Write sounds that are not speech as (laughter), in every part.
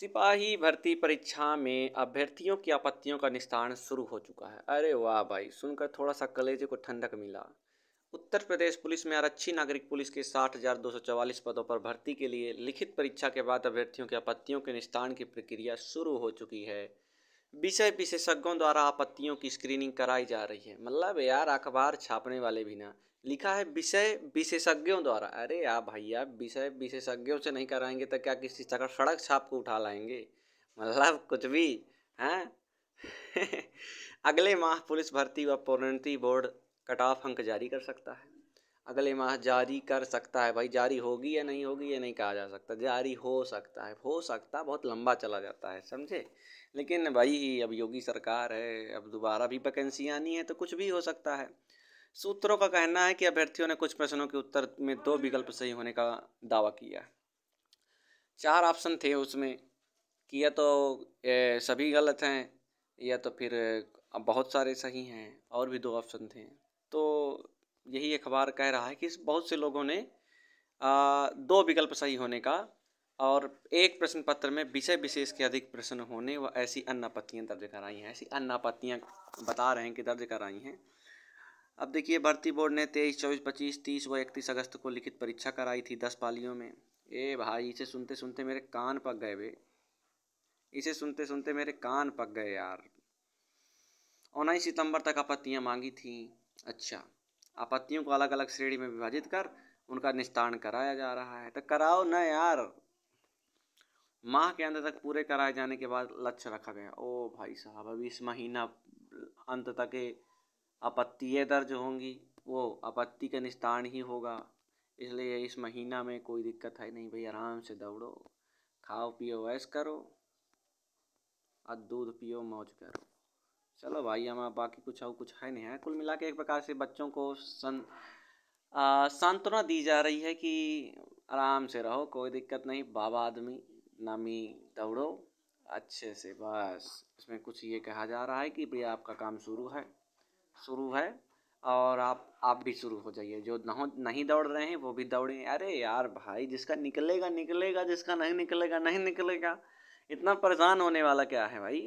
सिपाही भर्ती परीक्षा में अभ्यर्थियों की आपत्तियों का निस्तारण शुरू हो चुका है अरे वाह भाई सुनकर थोड़ा सा कलेजे को ठंडक मिला उत्तर प्रदेश पुलिस में आरक्षी नागरिक पुलिस के साठ हजार दो सौ चवालीस पदों पर भर्ती के लिए लिखित परीक्षा के बाद अभ्यर्थियों की आपत्तियों के निस्तारण की प्रक्रिया शुरू हो चुकी है विषय विशेषज्ञों द्वारा आपत्तियों की स्क्रीनिंग कराई जा रही है मतलब यार अखबार छापने वाले भी ना लिखा है विषय विशेषज्ञों द्वारा अरे यार भैया विषय विशेषज्ञों से नहीं कराएंगे तो क्या किसी चक्कर सड़क छाप को उठा लाएंगे मतलब कुछ भी हैं (laughs) अगले माह पुलिस भर्ती व प्रोन्नति बोर्ड कट ऑफ अंक जारी कर सकता है अगले माह जारी कर सकता है भाई जारी होगी या नहीं होगी ये नहीं कहा जा सकता जारी हो सकता है हो सकता बहुत लंबा चला जाता है समझे लेकिन भाई अब योगी सरकार है अब दोबारा भी वैकेंसी आनी है तो कुछ भी हो सकता है सूत्रों का कहना है कि अभ्यर्थियों ने कुछ प्रश्नों के उत्तर में दो विकल्प सही होने का दावा किया चार ऑप्शन थे उसमें कि या तो सभी गलत हैं या तो फिर बहुत सारे सही हैं और भी दो ऑप्शन थे तो यही अखबार कह रहा है कि बहुत से लोगों ने आ, दो विकल्प सही होने का और एक प्रश्न पत्र में विषय विशेष के अधिक प्रश्न होने व ऐसी अन्य आपत्तियाँ दर्ज कराई हैं ऐसी अन्य आपत्तियाँ बता रहे हैं कि दर्ज कराई हैं अब देखिए भर्ती बोर्ड ने तेईस चौबीस पच्चीस तीस व इकतीस अगस्त को लिखित परीक्षा कराई थी दस पालियों में ए भाई इसे सुनते सुनते मेरे कान पक गए वे इसे सुनते सुनते मेरे कान पक गए यार उन्नीस सितंबर तक आपत्तियाँ मांगी थी अच्छा आपत्तियों को अलग अलग श्रेणी में विभाजित कर उनका निस्तारण कराया जा रहा है तो कराओ ना यार माह के अंत तक पूरे कराए जाने के बाद लक्ष्य रखा गया ओ भाई साहब अभी इस महीना अंत तक आपत्तियाँ दर्ज होंगी वो आपत्ति का निस्तारण ही होगा इसलिए इस महीना में कोई दिक्कत है नहीं भाई आराम से दौड़ो खाओ पियो ऐस करो और दूध पियो मौज करो चलो भाई हमारा बाकी कुछ और कुछ है नहीं है कुल मिला के एक प्रकार से बच्चों को सं सांत्वना दी जा रही है कि आराम से रहो कोई दिक्कत नहीं बाबा आदमी नामी दौड़ो अच्छे से बस इसमें कुछ ये कहा जा रहा है कि भैया आपका काम शुरू है शुरू है और आप आप भी शुरू हो जाइए जो नहो नहीं दौड़ रहे हैं वो भी दौड़ें अरे यार भाई जिसका निकलेगा निकलेगा जिसका नहीं निकलेगा नहीं निकलेगा इतना परेशान होने वाला क्या है भाई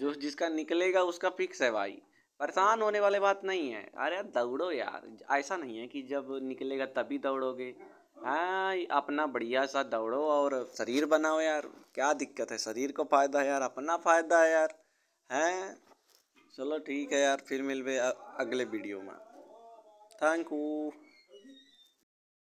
जो जिसका निकलेगा उसका फिक्स है भाई परेशान होने वाले बात नहीं है अरे यार दौड़ो यार ऐसा नहीं है कि जब निकलेगा तभी दौड़ोगे हाँ अपना बढ़िया सा दौड़ो और शरीर बनाओ यार क्या दिक्कत है शरीर को फ़ायदा है यार अपना फ़ायदा है यार हैं चलो ठीक है यार फिर मिलवे अगले वीडियो में थैंक यू